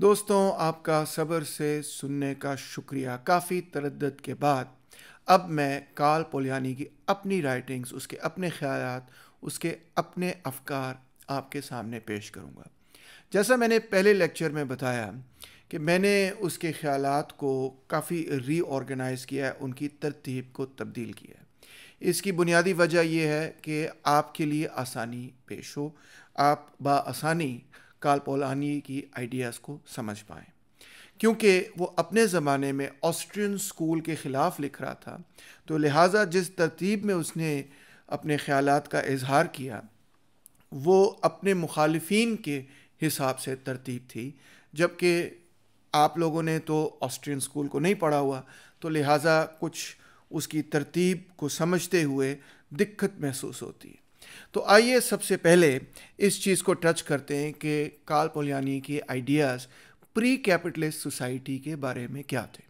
दोस्तों आपका सब्र से सुनने का शुक्रिया काफ़ी तरद के बाद अब मैं काल पोलियानी की अपनी राइटिंग्स उसके अपने ख्याल उसके अपने अफकार आपके सामने पेश करूँगा जैसा मैंने पहले लेक्चर में बताया कि मैंने उसके ख्याल को काफ़ी रीऑर्गेनाइज़ किया है उनकी तरतीब को तब्दील किया है इसकी बुनियादी वजह यह है कि आपके लिए आसानी पेश हो आप बासानी कार्ल पोलानी की आइडियाज़ को समझ पाएँ क्योंकि वो अपने ज़माने में ऑस्ट्रियन स्कूल के ख़िलाफ़ लिख रहा था तो लिहाजा जिस तरतीब में उसने अपने ख़्यालात का इजहार किया वो अपने मुखालफन के हिसाब से तरतीब थी जबकि आप लोगों ने तो ऑस्ट्रियन स्कूल को नहीं पढ़ा हुआ तो लिहाजा कुछ उसकी तरतीब को समझते हुए दिक्कत महसूस होती है तो आइए सबसे पहले इस चीज़ को टच करते हैं कि कार्ल पोलियानी के आइडियाज़ प्री कैपिटलिस्ट सोसाइटी के बारे में क्या थे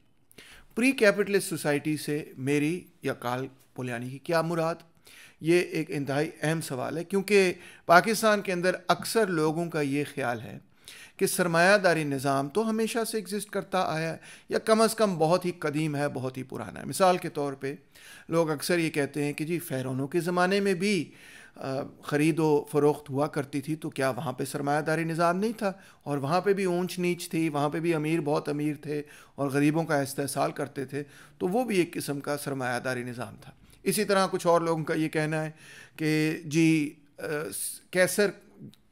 प्री कैपिटलिस्ट सोसाइटी से मेरी या कार्ल पोलियानी की क्या मुराद ये एक इंतहाई अहम सवाल है क्योंकि पाकिस्तान के अंदर अक्सर लोगों का ये ख्याल है कि सरमायादारी निज़ाम तो हमेशा से एग्ज़िस्ट करता आया है या कम अज़ कम बहुत ही कदीम है बहुत ही पुराना है मिसाल के तौर पे लोग अक्सर ये कहते हैं कि जी फहरोनों के ज़माने में भी ख़रीदो फ़रोख्त हुआ करती थी तो क्या वहाँ पे सरमायादारी निज़ाम नहीं था और वहाँ पे भी ऊंच नीच थी वहाँ पे भी अमीर बहुत अमीर थे और गरीबों का इस्तेसाल करते थे तो वो भी एक किस्म का सरमायादारी निज़ाम था इसी तरह कुछ और लोगों का ये कहना है कि जी कैसर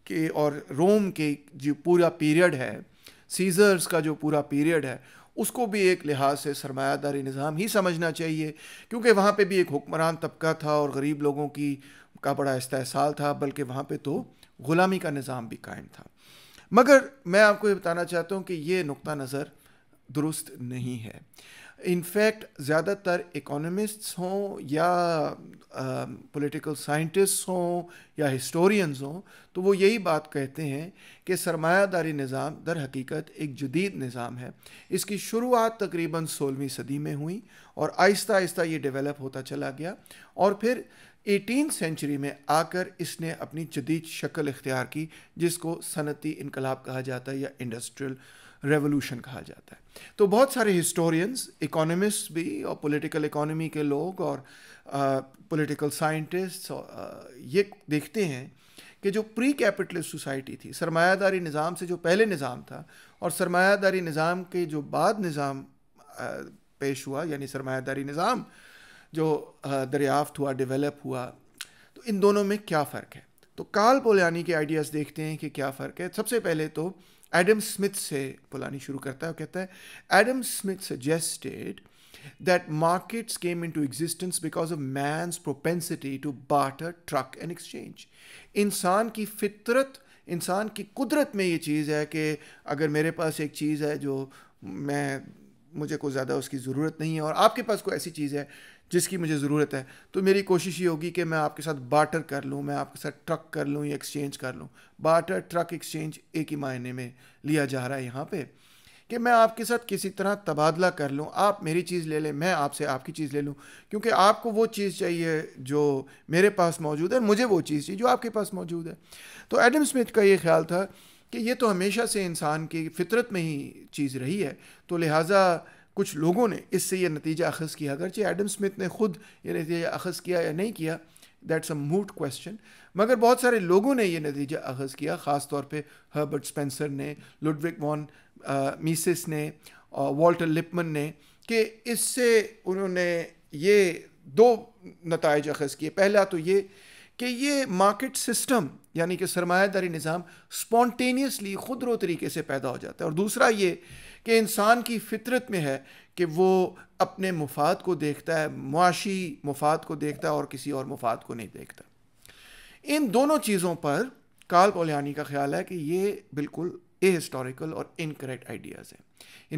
के और रोम के जो पूरा पीरियड है सीज़र्स का जो पूरा पीरियड है उसको भी एक लिहाज से सरमायादारी निज़ाम ही समझना चाहिए क्योंकि वहाँ पे भी एक हुक्मरान तबका था और गरीब लोगों की का बड़ा इस्तेसाल था बल्कि वहाँ पे तो ग़ुलामी का निज़ाम भी कायम था मगर मैं आपको ये बताना चाहता हूँ कि ये नुक़ नज़र दुरुस्त नहीं है इनफैक्ट ज़्यादातर इकोनॉमिस्ट्स हों या पॉलिटिकल साइंटस्ट हों या हिस्टोरियंस हों तो वो यही बात कहते हैं कि सरमायादारी निज़ाम दर हकीकत एक जदीद निज़ाम है इसकी शुरुआत तकरीबन सोलहवीं सदी में हुई और आहिस्ता आहिस्ता ये डेवलप होता चला गया और फिर एटीन सेंचुरी में आकर इसने अपनी जदीद शक्ल इख्तियार की जिसको सनती इनकलाब कहा जाता है या इंडस्ट्रियल रेवोल्यूशन कहा जाता है तो बहुत सारे हिस्टोरियंस इकोनॉमिस्ट भी और पॉलिटिकल इकोनॉमी के लोग और पॉलिटिकल साइंटिस्ट ये देखते हैं कि जो प्री कैपिटलिस्ट सोसाइटी थी सरमायादारी निज़ाम से जो पहले निज़ाम था और सरमायादारी निज़ाम के जो बाद निज़ाम पेश हुआ यानी सरमायादारी निज़ाम जो दरियाफ्त हुआ डेवलप हुआ तो इन दोनों में क्या फ़र्क है तो काल पोलानी के आइडियाज़ देखते हैं कि क्या फ़र्क है सबसे पहले तो एडम स्मिथ से पोलानी शुरू करता है वो कहता है Adam Smith suggested that markets markets into existence because of man's propensity to barter truck and exchange इंसान की फितरत इंसान की कुदरत में ये चीज़ है कि अगर मेरे पास एक चीज़ है जो मैं मुझे कुछ ज़्यादा उसकी ज़रूरत नहीं है और आपके पास कोई ऐसी चीज़ है जिसकी मुझे ज़रूरत है तो मेरी कोशिश ये होगी कि मैं आपके साथ बाटर कर लूँ मैं आपके साथ ट्रक कर लूँ या एक्सचेंज कर लूँ बाटर ट्रक एक्सचेंज एक ही मायने में लिया जा रहा है यहाँ पे कि मैं आपके साथ किसी तरह तबादला कर लूँ आप मेरी चीज़ ले लें मैं आपसे आपकी चीज़ ले लूँ क्योंकि आपको वो चीज़ चाहिए जो मेरे पास मौजूद है मुझे वो चीज़ चाहिए जो आपके पास मौजूद है तो एडम स्मिथ का ये ख्याल था कि ये तो हमेशा से इंसान की फितरत में ही चीज़ रही है तो लिहाजा कुछ लोगों ने इससे यह नतीजा अखज़ किया अगरचे एडम स्मिथ ने खुद ये नतीजा अखज़ किया या नहीं किया दैट्स अ मूट क्वेश्चन मगर बहुत सारे लोगों ने यह नतीजा अखज़ किया ख़ास तौर पर हर्बर्ट स्पेंसर ने लुडविक वॉन मीसिस ने और वॉल्टर लिपमन ने कि इससे उन्होंने ये दो नतज अखज़ किए पहला तो ये कि ये मार्केट सिस्टम यानी कि सरमायादारी निज़ाम स्पॉन्टेनियसली खुद रो तरीके से पैदा हो जाता है और दूसरा ये कि इंसान की फितरत में है कि वो अपने मुफाद को देखता है मुआशी मुफाद को देखता है और किसी और मुफाद को नहीं देखता इन दोनों चीज़ों पर काल कोलियानी का ख्याल है कि ये बिल्कुल ए हिस्टोरिकल और इनकरेक्ट आइडियाज़ हैं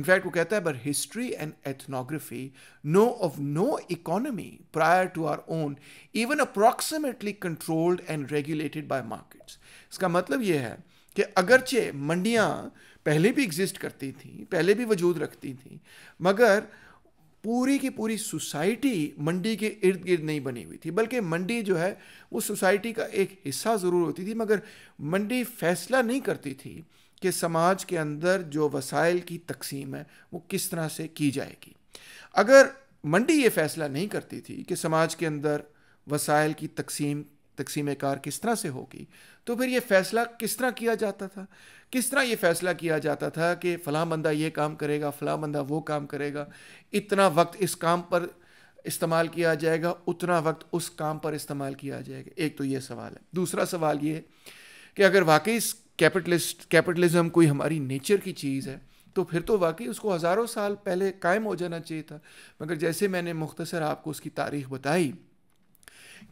इनफैक्ट वो कहता है but history and ethnography know of no economy prior to our own even approximately controlled and regulated by markets इसका मतलब ये है कि अगरचे मंडियाँ पहले भी एग्जिस्ट करती थी पहले भी वजूद रखती थी मगर पूरी की पूरी सोसाइटी मंडी के इर्द गिर्द नहीं बनी हुई थी बल्कि मंडी जो है वो सोसाइटी का एक हिस्सा ज़रूर होती थी मगर मंडी फैसला नहीं करती थी कि समाज के अंदर जो वसाइल की तकसीम है वो किस तरह से की जाएगी अगर मंडी ये फैसला नहीं करती थी कि समाज के अंदर वसाइल की तकसीम तकसीम कार किस तरह से होगी तो फिर ये फ़ैसला किस तरह किया जाता था किस तरह ये फ़ैसला किया जाता था कि फ़लाँ बंदा ये काम करेगा फ़लाँ बंदा वो काम करेगा इतना वक्त इस काम पर इस्तेमाल किया जाएगा उतना वक्त उस काम पर इस्तेमाल किया जाएगा एक तो ये सवाल है दूसरा सवाल ये कि अगर वाकई कैपिटलिस्ट कैपिटलिज्म कोई हमारी नेचर की चीज़ है तो फिर तो वाकई उसको हज़ारों साल पहले कायम हो जाना चाहिए था मगर जैसे मैंने मुख्तसर आपको उसकी तारीख बताई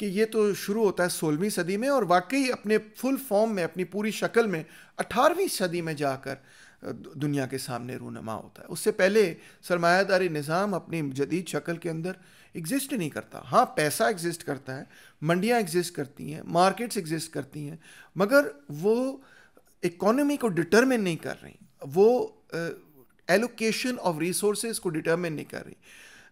कि ये तो शुरू होता है सोलहवीं सदी में और वाकई अपने फुल फॉर्म में अपनी पूरी शक्ल में अठारहवीं सदी में जाकर दुनिया के सामने रूनमा होता है उससे पहले सरमायादारी निज़ाम अपनी जदीद शक्ल के अंदर एग्जिस्ट नहीं करता हाँ पैसा एग्जिस्ट करता है मंडियाँ एग्जिस्ट करती हैं मार्केट्स एग्जिस्ट करती हैं मगर वो इकोनॉमी को डिटरमिन नहीं कर रही वो एलोकेशन ऑफ रिसोर्सेज को डिटरमिन नहीं कर रही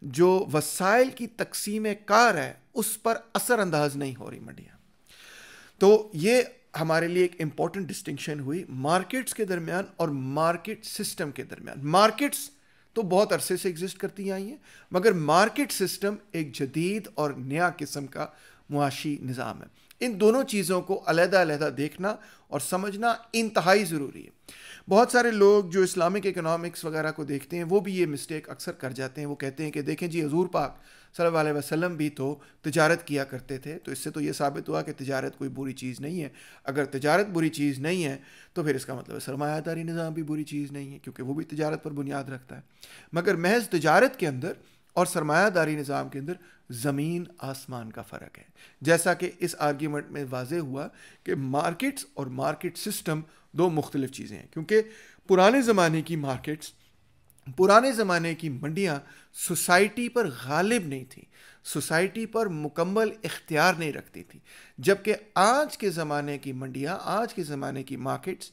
जो वसाइल की तकसीम कार है उस पर असरअंदाज नहीं हो रही मंडियाँ तो ये हमारे लिए एक इम्पॉर्टेंट डिस्टिंक्शन हुई मार्केट्स के दरमियान और मार्केट सिस्टम के दरमियान मार्केट्स तो बहुत अरसे से एग्जिस्ट करती आई हैं मगर मार्केट सिस्टम एक जदीद और नया किस्म का मुआशी निज़ाम है इन दोनों चीज़ों को अलहदा अलहदा देखना और समझना इंतहाई ज़रूरी है बहुत सारे लोग जो इस्लामिक इकोनॉमिक्स वगैरह को देखते हैं वो भी ये मिस्टेक अक्सर कर जाते हैं वो कहते हैं कि देखें जी हजूर पाक सल्ला वसलम भी तो तजारत किया करते थे तो इससे तो ये साबित हुआ कि तजारत कोई बुरी चीज़ नहीं है अगर तजारत बुरी चीज़ नहीं है तो फिर इसका मतलब सरमायादारी निज़ाम भी बुरी चीज़ नहीं है क्योंकि वो भी तजारत पर बुनियाद रखता है मगर महज तजारत के अंदर और सरमायादारी निज़ाम के अंदर ज़मीन आसमान का फ़र्क है जैसा कि इस आर्ग्यूमेंट में वाज हुआ कि मार्केट्स और मार्केट सिस्टम दो मुख्तलिफ चीज़ें हैं क्योंकि पुराने ज़माने की मार्केट्स पुराने ज़माने की मंडियाँ सोसाइटी पर गालिब नहीं थी सोसाइटी पर मुकम्मल इख्तियार नहीं रखती थी जबकि आज के ज़माने की मंडियाँ आज के ज़माने की मार्केट्स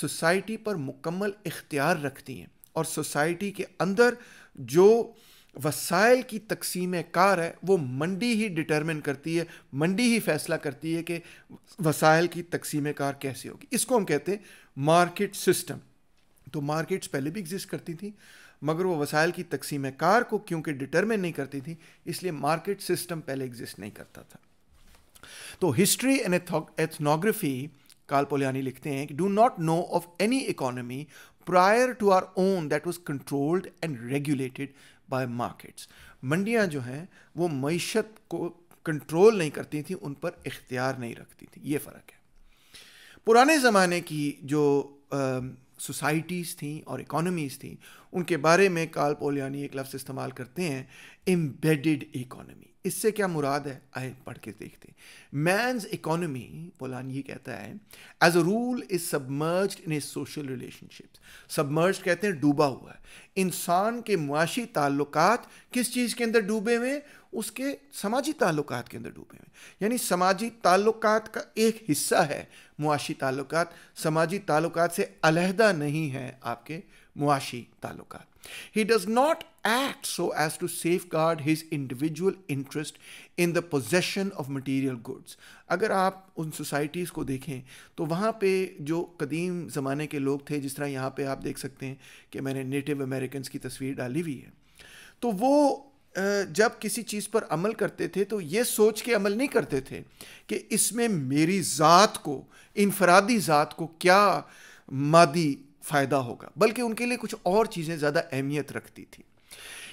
सोसाइटी पर मुकम्मल इख्तियार रखती हैं और सोसाइटी के अंदर जो वसाइल की तकसीम कार है वो मंडी ही डिटरमिन करती है मंडी ही फैसला करती है कि वसाइल की तकसीम कार कैसे होगी इसको हम कहते हैं मार्केट सिस्टम तो मार्केट्स पहले भी एग्जिस्ट करती थी मगर वो वसाइल की तकसीम कार को क्योंकि डिटरमिन नहीं करती थी इसलिए मार्केट सिस्टम पहले एग्जिस्ट नहीं करता था तो हिस्ट्री एंड एथनोग्राफी काल पोलियानी लिखते हैं कि do not know of any economy prior to our own that was controlled and regulated by markets मंडियाँ जो हैं वो मीशत को कंट्रोल नहीं करती थी उन पर इख्तियार नहीं रखती थी ये फ़र्क है पुराने ज़माने की जो सोसाइटीज़ थी और इकोनॉमीज़ थी उनके बारे में काल पोलियानी एक लफ्ज़ इस्तेमाल करते हैं एम्बेडेड इकोनॉमी इससे क्या मुराद है आए पढ़ के देखते हैं मैंस इकोनॉमी पोलान ये कहता है as a rule is submerged in a social relationship submerged कहते हैं डूबा हुआ है इंसान के मुआशी ताल्लुक किस चीज़ के अंदर डूबे हुए उसके समाजी ताल्लुक के अंदर डूबे हुए यानी समाजी ताल्लुक का एक हिस्सा है मुआशी ताल्लुक समाजी ताल्लुक से अलहदा नहीं है आपके muashi talukat. He does not act so as to safeguard his individual interest in the possession of material goods. अगर आप उन सोसाइटीज़ को देखें तो वहाँ पे जो कदीम ज़माने के लोग थे जिस तरह यहाँ पे आप देख सकते हैं कि मैंने नेटिव अमेरिकन की तस्वीर डाली हुई है तो वो जब किसी चीज़ पर अमल करते थे तो ये सोच के अमल नहीं करते थे कि इसमें मेरी ज़ात को इनफरादी ज़ात को क्या मादी फायदा होगा बल्कि उनके लिए कुछ और चीज़ें ज़्यादा अहमियत रखती थी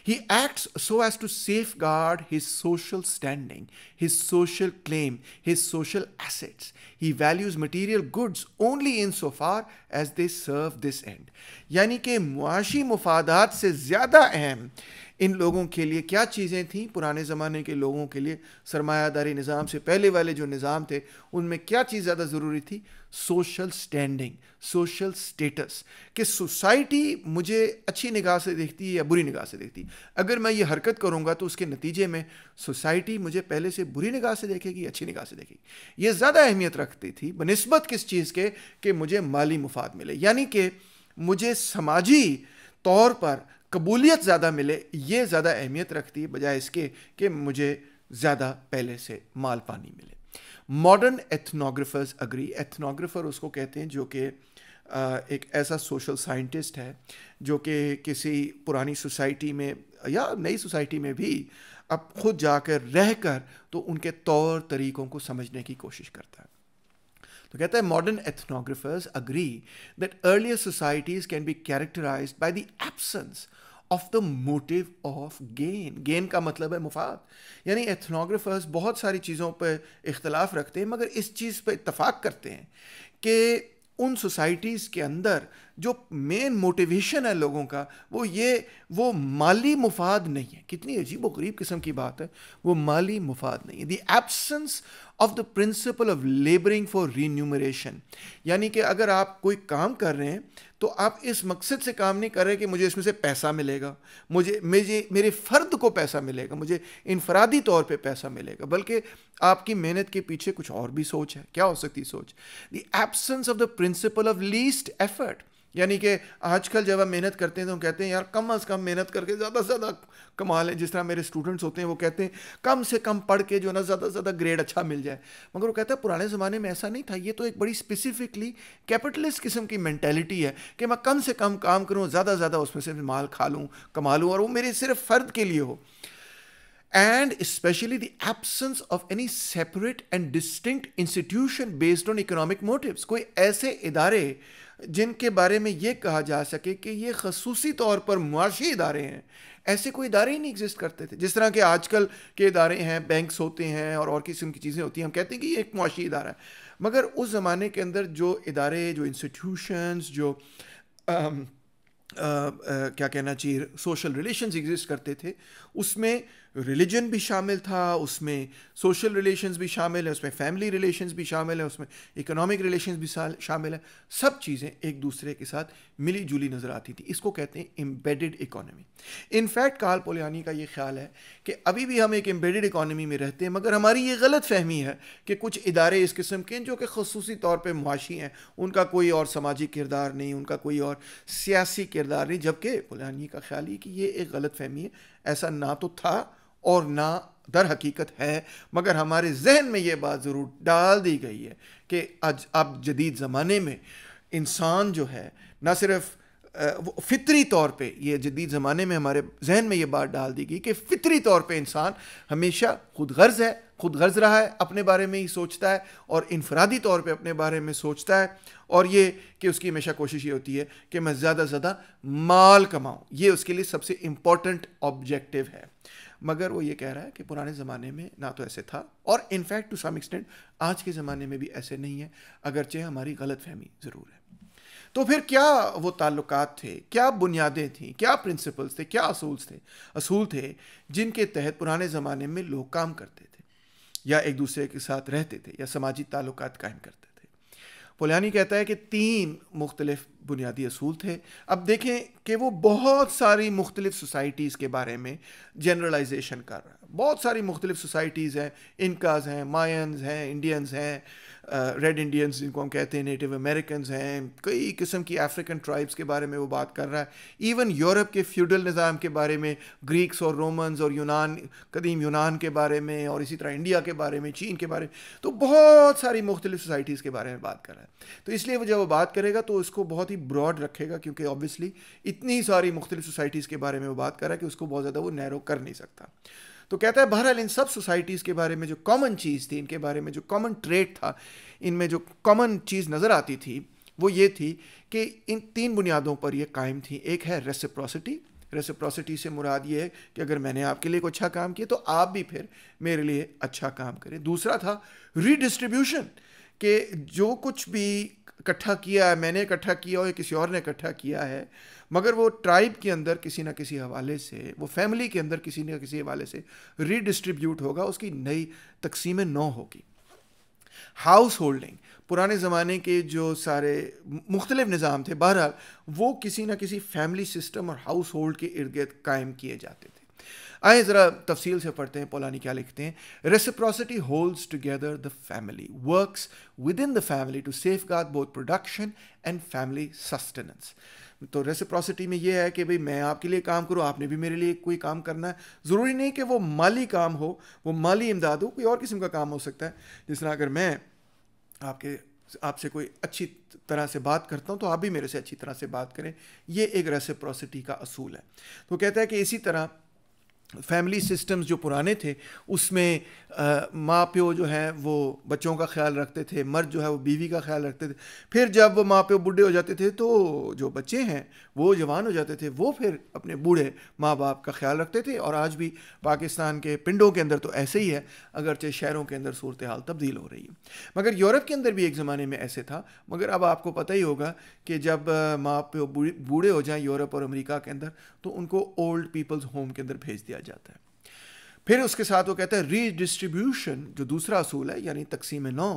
He acts so as to safeguard his social standing, his social claim, his social assets. He values material goods only insofar as they serve this end. यानी कि मुआशी मुफादात से ज़्यादा अहम इन लोगों के लिए क्या चीज़ें थी पुराने ज़माने के लोगों के लिए सरमायादारी निज़ाम से पहले वाले जो निज़ाम थे उनमें क्या चीज़ ज़्यादा ज़रूरी थी सोशल स्टैंडिंग सोशल स्टेटस कि सोसाइटी मुझे अच्छी निगाह से देखती है या बुरी निगाह से देखती है अगर मैं ये हरकत करूँगा तो उसके नतीजे में सोसाइटी मुझे पहले से बुरी निगाह से देखेगी अच्छी निगाह से देखेगी ये ज़्यादा अहमियत रखती थी बनस्बत किस चीज़ के कि मुझे माली मुफाद मिले यानी कि मुझे समाजी तौर पर कबूलियत ज़्यादा मिले ये ज़्यादा अहमियत रखती है बजाय इसके कि मुझे ज़्यादा पहले से माल पानी मिले मॉडर्न एथनोग्राफर्स अग्री एथनोग्राफर उसको कहते हैं जो कि एक ऐसा सोशल साइंटिस्ट है जो कि किसी पुरानी सोसाइटी में या नई सोसाइटी में भी अब खुद जाकर रह कर तो उनके तौर तरीक़ों को समझने की कोशिश करता है तो कहता है modern ethnographers agree that earlier societies can be characterised by the absence of the motive of gain gain का मतलब है मुफाद यानी एथनोग्राफर्स बहुत सारी चीज़ों पर इख्तलाफ रखते हैं मगर इस चीज़ पर इतफाक़ करते हैं कि उन सोसाइटीज़ के अंदर जो मेन मोटिवेशन है लोगों का वो ये वो माली मुफाद नहीं है कितनी अजीब व गरीब किस्म की बात है वो माली मुफाद नहीं है the absence of the principle of labouring for remuneration यानी कि अगर आप कोई काम कर रहे हैं तो आप इस मकसद से काम नहीं कर रहे कि मुझे इसमें से पैसा मिलेगा मुझे मुझे मेरे फ़र्द को पैसा मिलेगा मुझे इनफरादी तौर पे पैसा मिलेगा बल्कि आपकी मेहनत के पीछे कुछ और भी सोच है क्या हो सकती सोच the absence of the principle of least effort यानी कि आजकल जब हम मेहनत करते हैं तो हम कहते हैं यार कम अज़ कम मेहनत करके ज़्यादा से ज़्यादा कमा लें जिस तरह मेरे स्टूडेंट्स होते हैं वो कहते हैं कम से कम पढ़ के जो ना ज़्यादा से ज़्यादा ग्रेड अच्छा मिल जाए मगर वो कहता है पुराने ज़माने में ऐसा नहीं था ये तो एक बड़ी स्पेसिफिकली कैपिटलिस्ट किस्म की मैंटेलिटी है कि मैं कम से कम काम करूँ ज़्यादा से ज़्यादा उसमें से माल खा लूँ कमा लूँ और वो मेरे सिर्फ फ़र्द के लिए हो and especially the absence of any separate and distinct institution based on economic motive कोई ऐसे इदारे जिनके बारे में ये कहा जा सके कि ये खसूसी तौर पर मुआशी इदारे हैं ऐसे कोई इदारे ही नहीं एग्जिस्ट करते थे जिस तरह के आजकल के इदारे हैं बैंक्स होते हैं और और किस्म की चीज़ें होती हैं हम कहते हैं कि ये एक मुआशी इदारा है मगर उस ज़माने के अंदर जो इदारे जो इंस्टीट्यूशंस जो आ, आ, आ, क्या कहना चाहिए सोशल रिलेशंस एग्जिस्ट करते थे उसमें रिलीजन भी शामिल था उसमें सोशल रिलेशंस भी शामिल है उसमें फैमिली रिलेशंस भी शामिल है उसमें इकोनॉमिक रिलेशंस भी शामिल है सब चीज़ें एक दूसरे के साथ मिली जुली नज़र आती थी इसको कहते हैं embedded economy in fact Karl Polanyi का ये ख्याल है कि अभी भी हम एक एम्बेडेड इकोनॉमी में रहते हैं मगर हमारी ये गलत फहमी है कि कुछ इदारे इस किस्म के जो कि खसूसी तौर पर मुआशी हैं उनका कोई और सामाजिक किरदार नहीं उनका कोई और सियासी किरदार नहीं जबकि पोलियानी का ख्याल ही कि ये एक गलत फहमी है ऐसा ना तो था और ना दर हकीकत है मगर हमारे जहन में ये बात ज़रूर डाल दी गई है कि आज अब जदीद ज़माने में इंसान जो है ना सिर्फ फितरी तौर पे ये जदीद ज़माने में हमारे जहन में ये बात डाल दी गई कि फितरी तौर पे इंसान हमेशा खुद गर्ज़ है खुद गर्ज़ रहा है अपने बारे में ही सोचता है और इनफरादी तौर पे अपने बारे में सोचता है और ये कि उसकी हमेशा कोशिश ये होती है कि मैं ज़्यादा से ज़्यादा माल कमाऊँ ये उसके लिए सबसे इम्पॉर्टेंट ऑब्जेक्टिव है मगर वो ये कह रहा है कि पुराने ज़माने में ना तो ऐसे था और इनफैक्ट टू सम एक्सटेंट आज के ज़माने में भी ऐसे नहीं है अगरचे हमारी गलत फहमी ज़रूर है तो फिर क्या वो ताल्लुक थे क्या बुनियादें थीं क्या प्रिंसिपल्स थे क्या असूल थे असूल थे जिनके तहत पुराने ज़माने में लोग काम करते थे या एक दूसरे के साथ रहते थे या समाजी ताल्लुक कायम करते थे पोलियानी कहता है कि तीन मुख्तलिफ बुनियादी असूल थे अब देखें कि वो बहुत सारी मुख्तलिफ सोसाइटीज़ के बारे में जनरलाइजेशन कर रहा है बहुत सारी मुख्तलिफ सोसाइटीज़ हैं इनकाज हैं मायन्स हैं इंडियंस हैं रेड इंडियंस जिनको हम कहते हैं नेटिव अमेरिकन हैं कई किस्म की अफ्रीकन ट्राइब्स के बारे में वो बात कर रहा है इवन यूरोप के फ्यूडल निज़ाम के बारे में ग्रीक्स और रोमन्स और यूनान कदीम यूनान के बारे में और इसी तरह इंडिया के बारे में चीन के बारे में तो बहुत सारी मुख्तलिफ सोसाइटीज़ के बारे में बात कर रहा है तो इसलिए वो जब वो बात करेगा तो उसको बहुत ही ब्रॉड रखेगा क्योंकि ऑब्वियसली इतनी सारी मुख्तलिफ सोसाइटीज़ के बारे में वो बात कर रहा है कि उसको बहुत ज़्यादा वो नैरो कर नहीं सकता तो कहता है बहरहाल इन सब सोसाइटीज़ के बारे में जो कॉमन चीज़ थी इनके बारे में जो कॉमन ट्रेड था इनमें जो कॉमन चीज़ नज़र आती थी वो ये थी कि इन तीन बुनियादों पर ये कायम थी एक है रेसिप्रोसिटी रेसिप्रोसिटी से मुराद ये है कि अगर मैंने आपके लिए कोई अच्छा काम किया तो आप भी फिर मेरे लिए अच्छा काम करें दूसरा था रीडिस्ट्रीब्यूशन के जो कुछ भी इकट्ठा किया है मैंने इकट्ठा किया और किसी और ने इकट्ठा किया है मगर वो ट्राइब के अंदर किसी ना किसी हवाले से वो फैमिली के अंदर किसी न किसी हवाले से रीडिस्ट्रीब्यूट होगा उसकी नई तकसीमें नौ होगी हाउस होल्डिंग पुराने ज़माने के जो सारे मुख्तलिफ निज़ाम थे बहरहाल वो किसी ना किसी फैमिली सिस्टम और हाउस होल्ड के इर्द गिर्द कायम किए जाते थे आए ज़रा तफसील से पढ़ते हैं पोलानी क्या लिखते हैं reciprocity holds together the family works within the family to safeguard both production and family sustenance तो रेसिप्रोसिटी में यह है कि भाई मैं आपके लिए काम करूँ आपने भी मेरे लिए कोई काम करना है ज़रूरी नहीं कि वो माली काम हो वो माली इमदाद हो कोई और किस्म का काम हो सकता है जिस तरह अगर मैं आपके आपसे कोई अच्छी तरह से बात करता हूँ तो आप भी मेरे से अच्छी तरह से बात करें ये एक रेसिप्रोसिटी का असूल है तो कहता है कि इसी तरह फैमिली सिस्टम्स जो पुराने थे उसमें माँ प्यो जो हैं वो बच्चों का ख्याल रखते थे मर्द जो है वो बीवी का ख्याल रखते थे फिर जब वो माँ प्यो बूढ़े हो जाते थे तो जो बच्चे हैं वो जवान हो जाते थे वो फिर अपने बूढ़े माँ बाप का ख्याल रखते थे और आज भी पाकिस्तान के पिंडों के अंदर तो ऐसे ही है अगरचे शहरों के अंदर सूरत हाल तब्दील हो रही है मगर यूरोप के अंदर भी एक ज़माने में ऐसे था मगर अब आपको पता ही होगा कि जब माँ प्यो बूढ़े हो जाएँ यूरोप और अमरीका के अंदर तो उनको ओल्ड पीपल्स होम के अंदर भेज दिया किया जाता है फिर उसके साथ वो कहता है रीडिस्ट्रीब्यूशन जो दूसरा असूल है यानी तकसीम नौ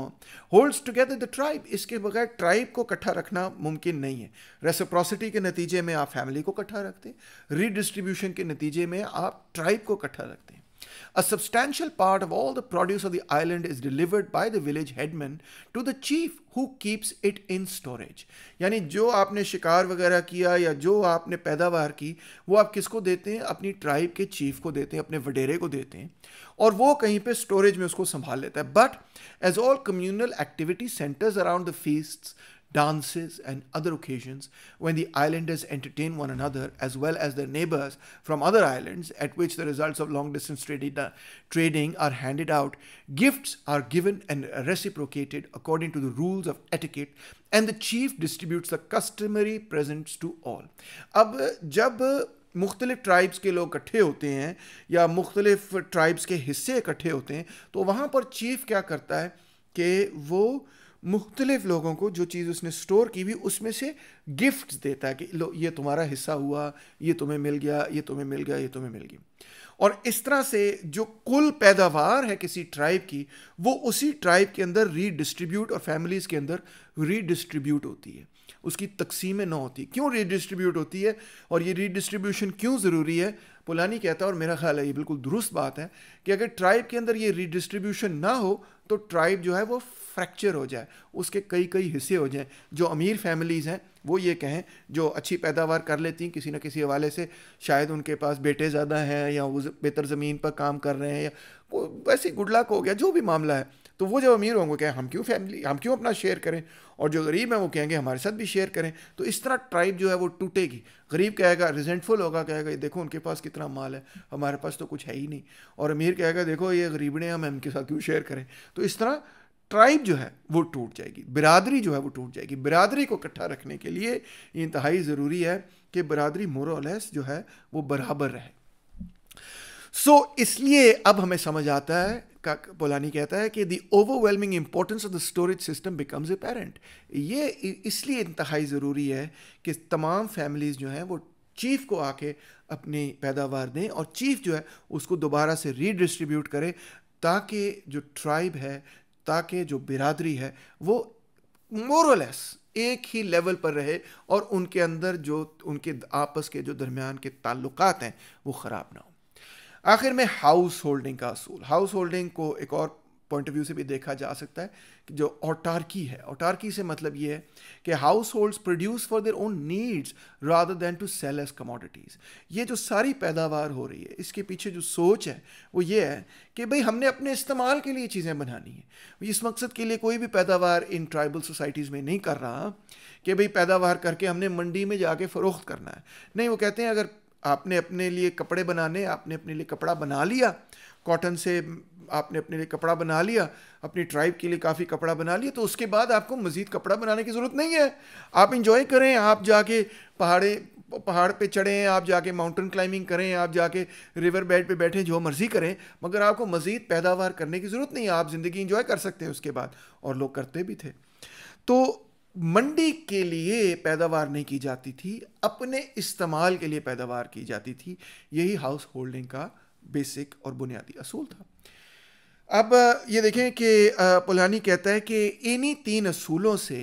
होल्ड्स टुगेदर द ट्राइब इसके बगैर ट्राइब को इकट्ठा रखना मुमकिन नहीं है रेसिप्रोसिटी के नतीजे में आप फैमिली को इकट्ठा रखते हैं रीडिस्ट्रीब्यूशन के नतीजे में आप ट्राइब को इकट्ठा रखते हैं A substantial part of all the produce of the island is delivered by the village headman to the chief who keeps it in storage. यानी जो आपने शिकार वगैरह किया या जो आपने पैदावार की वो आप किसको देते हैं अपनी ट्राइब के चीफ को देते हैं अपने वडेरे को देते हैं और वो कहीं पे स्टोरेज में उसको संभाल लेता है but as all communal activity centres around the feasts dances, and other occasions when the islanders entertain one another as well as their neighbors from other islands, at which the results of long distance trade- trading are handed out, gifts are given and reciprocated according to the rules of etiquette, and the chief distributes the customary presents to all. अब जब मुख्तलिफ़ tribes के लोग इकट्ठे होते हैं या मुख्तलिफ़ ट्राइब्स के हिस्से इकट्ठे होते हैं तो वहाँ पर चीफ क्या करता है कि वो मुख्तलिफ लोगों को जो चीज़ उसने स्टोर की हुई उसमें से गिफ्ट देता है कि लो ये तुम्हारा हिस्सा हुआ ये तुम्हें मिल गया ये तुम्हें मिल गया ये तुम्हें मिल गया और इस तरह से जो कुल पैदावार है किसी ट्राइब की वो उसी ट्राइब के अंदर रीडिस्ट्रीब्यूट और फैमिलीज़ के अंदर रीडिस्ट्रीब्यूट होती है उसकी तकसीमें ना होती क्यों रीडिस्ट्रीब्यूट होती है और ये रीडिस्ट्रीब्यूशन क्यों ज़रूरी है पुलानी कहता है और मेरा ख्याल है ये बिल्कुल दुरुस्त बात है कि अगर ट्राइब के अंदर ये रीडिस्ट्रीब्यूशन ना हो तो ट्राइब जो है वो फ्रैक्चर हो जाए उसके कई कई हिस्से हो जाएं जो अमीर फैमिलीज़ हैं वो ये कहें जो अच्छी पैदावार कर लेती हैं किसी न किसी हवाले से शायद उनके पास बेटे ज़्यादा हैं या वो बेहतर ज़मीन पर काम कर रहे हैं या वैसे गुडलाक हो गया जो भी मामला है तो वो जब अमीर होंगे कहें हम क्यों फैमिली हम क्यों अपना शेयर करें और जो गरीब हैं वो कहेंगे हमारे साथ भी शेयर करें तो इस तरह ट्राइब जो है वो टूटेगी गरीब कहेगा रिजेंटफुल होगा कहेगा देखो उनके पास कितना माल है हमारे पास तो कुछ है ही नहीं और अमीर कहेगा देखो ये गरीबड़े हम इनके साथ क्यों शेयर करें तो इस तरह ट्राइब जो है वो टूट जाएगी बिरादरी जो है वो टूट जाएगी बिरादरी को इकट्ठा रखने के लिए इंतहाई ज़रूरी है कि बिरादरी मोरलेस जो है वो बराबर रहे सो so, इसलिए अब हमें समझ आता है पोलानी कहता है कि the overwhelming importance of the storage system becomes apparent ये इसलिए इंतहाई ज़रूरी है कि तमाम फैमिलीज़ जो हैं वो चीफ को आके अपनी पैदावार दें और चीफ जो है उसको दोबारा से रीडिस्ट्रीब्यूट करें ताकि जो ट्राइब है ताकि जो बिरादरी है वो मोरलेस एक ही लेवल पर रहे और उनके अंदर जो उनके आपस के जो दरमियान के ताल्लुकात हैं वो ख़राब ना हो आखिर में हाउस होल्डिंग का असूल हाउस होल्डिंग को एक और पॉइंट ऑफ व्यू से भी देखा जा सकता है कि जो ओटार्की है ओटार्की से मतलब ये है कि household produce for their own needs rather than to sell as commodities ये जो सारी पैदावार हो रही है इसके पीछे जो सोच है वो ये है कि भाई हमने अपने इस्तेमाल के लिए चीज़ें बनानी है इस मकसद के लिए कोई भी पैदावार इन ट्राइबल सोसाइटीज़ में नहीं कर रहा कि भाई पैदावार करके हमने मंडी में जाके फ़रोख्त करना है नहीं वो कहते हैं अगर आपने अपने लिए कपड़े बनाने आपने अपने लिए कपड़ा बना लिया कॉटन से आपने अपने लिए कपड़ा बना लिया अपनी ट्राइब के लिए काफ़ी कपड़ा बना लिया तो उसके बाद आपको मज़ीद कपड़ा बनाने की ज़रूरत नहीं है आप इंजॉय करें आप जाके पहाड़े पहाड़ पे चढ़ें आप जाके माउंटेन क्लाइंबिंग करें आप जाके रिवर बेड पे बैठें जो मर्ज़ी करें मगर आपको मज़ीद पैदावार करने की ज़रूरत नहीं है आप ज़िंदगी इंजॉय कर सकते हैं उसके बाद और लोग करते भी थे तो मंडी के लिए पैदावार नहीं की जाती थी अपने इस्तेमाल के लिए पैदावार की जाती थी यही हाउस होल्डिंग का बेसिक और बुनियादी असूल था अब ये देखें कि पुलानी कहता है कि इन्हीं तीन असूलों से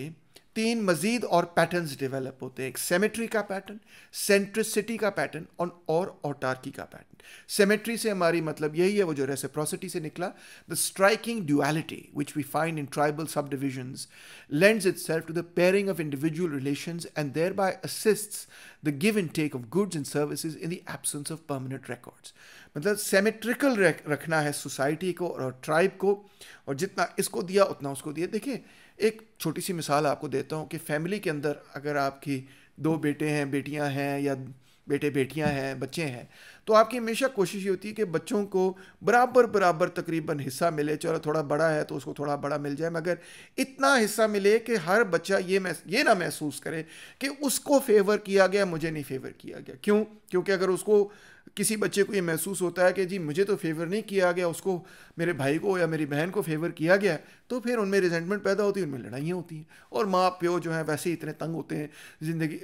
तीन मजीद और पैटर्न्स डेवलप होते हैं एक सेमेट्री का पैटर्न सेंट्रिसिटी का पैटर्न और और ऑटार्की का पैटर्न सेमेट्री से हमारी मतलब यही है वो जो रेसिप्रोसिटी से निकला the striking duality which we find in tribal subdivisions lends itself to the pairing of individual relation and thereby assists the give and take of goods and services in the absence of permanent records मतलब symmetrical रखना है society को और tribe को और जितना इसको दिया उतना उसको दिया देखिए एक छोटी सी मिसाल आपको देता हूँ कि फैमिली के अंदर अगर आपकी दो बेटे हैं बेटियाँ हैं या बेटे बेटियाँ हैं बच्चे हैं तो आपकी हमेशा कोशिश ये होती है कि बच्चों को बराबर बराबर तकरीबन हिस्सा मिले चलो थोड़ा बड़ा है तो उसको थोड़ा बड़ा मिल जाए मगर इतना हिस्सा मिले कि हर बच्चा ये ये ना महसूस करे कि उसको फेवर किया गया मुझे नहीं फेवर किया गया क्यों क्योंकि अगर उसको किसी बच्चे को ये महसूस होता है कि जी मुझे तो फेवर नहीं किया गया उसको मेरे भाई को या मेरी बहन को फेवर किया गया तो फिर उनमें रिजेंटमेंट पैदा होती है उनमें लड़ाइयाँ होती हैं और माँ प्यो जो है वैसे ही इतने तंग होते हैं ज़िंदगी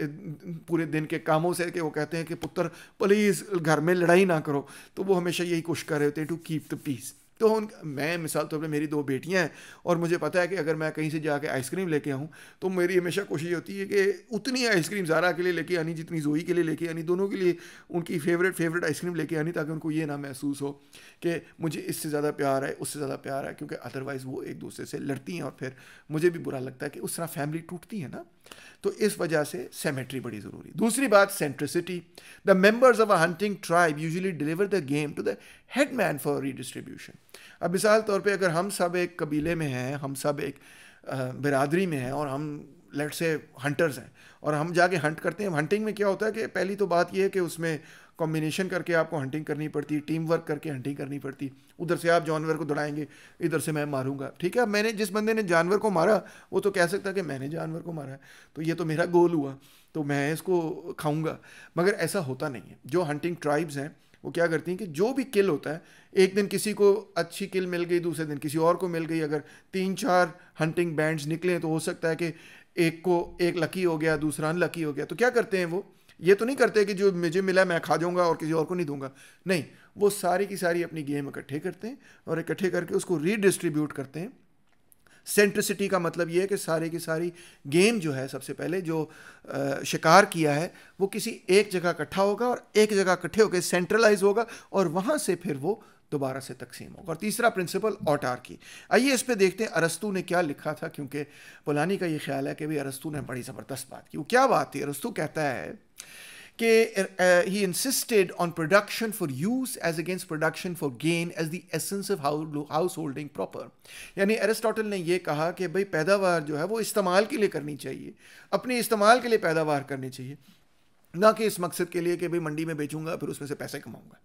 पूरे दिन के कामों से कि वो कहते हैं कि पुत्र प्लीज़ घर में लड़ाई ना करो तो वो हमेशा यही कोशिश कर रहे होते हैं टू कीप द पीस तो उन मैं मिसाल तौर तो पर मेरी दो बेटियां हैं और मुझे पता है कि अगर मैं कहीं से जाके आइसक्रीम लेके आऊँ तो मेरी हमेशा कोशिश होती है कि उतनी आइसक्रीम ज़ारा के लिए लेके आनी जितनी जोई के लिए लेके आनी दोनों के लिए उनकी फेवरेट फेवरेट आइसक्रीम लेके आनी ताकि उनको ये ना महसूस हो कि मुझे इससे ज़्यादा प्यार है उससे ज़्यादा प्यार है क्योंकि अदरवाइज़ वो एक दूसरे से लड़ती हैं और फिर मुझे भी बुरा लगता है कि उस तरह फैमिली टूटती है ना तो इस वजह से सेमेट्री बड़ी ज़रूरी दूसरी बात centricity the members of a hunting tribe usually deliver the game to the headman for redistribution अब मिसाल तौर पे अगर हम सब एक कबीले में हैं हम सब एक बिरादरी में हैं और हम लेट से हंटर्स हैं और हम जाके हंट करते हैं हंटिंग में क्या होता है कि पहली तो बात यह है कि उसमें कॉम्बिनेशन करके आपको हंटिंग करनी पड़ती है टीम वर्क करके हंटिंग करनी पड़ती उधर से आप जानवर को दौड़ाएंगे इधर से मैं मारूंगा ठीक है मैंने जिस बंदे ने जानवर को मारा वो तो कह सकता है कि मैंने जानवर को मारा है तो ये तो मेरा गोल हुआ तो मैं इसको खाऊंगा मगर ऐसा होता नहीं है जो हंटिंग ट्राइब्स हैं वो क्या करती हैं कि जो भी किल होता है एक दिन किसी को अच्छी किल मिल गई दूसरे दिन किसी और को मिल गई अगर तीन चार हंटिंग बैंड्स निकले तो हो सकता है कि एक को एक लकी हो गया दूसरा अनलकी हो गया तो क्या करते हैं वो ये तो नहीं करते कि जो मुझे मिला मैं खा जाऊंगा और किसी और को नहीं दूंगा नहीं वो सारी की सारी अपनी गेम इकट्ठे करते हैं और इकट्ठे करके उसको रीडिस्ट्रीब्यूट करते हैं सेंट्रिसिटी का मतलब ये है कि सारे की सारी गेम जो है सबसे पहले जो शिकार किया है वो किसी एक जगह इकट्ठा होगा और एक जगह इकट्ठे होकर सेंट्रलाइज होगा और वहाँ से फिर वो दोबारा से तकसीम होगा और तीसरा प्रिंसिपल ऑटार की आइए इस पर देखते हैं अरस्तु ने क्या लिखा था क्योंकि पुलानी का ये ख्याल है कि भाई अरस्तु ने बड़ी ज़बरदस्त बात की वो क्या बात थी अरस्तु कहता है कि he insisted on production for use as against production for gain as the essence of householding proper यानी एरिस्टोटल ने यह कहा कि भाई पैदावार जो है वो इस्तेमाल के लिए करनी चाहिए अपने इस्तेमाल के लिए पैदावार करनी चाहिए ना कि इस मकसद के लिए कि भाई मंडी में बेचूंगा फिर उसमें से पैसे कमाऊंगा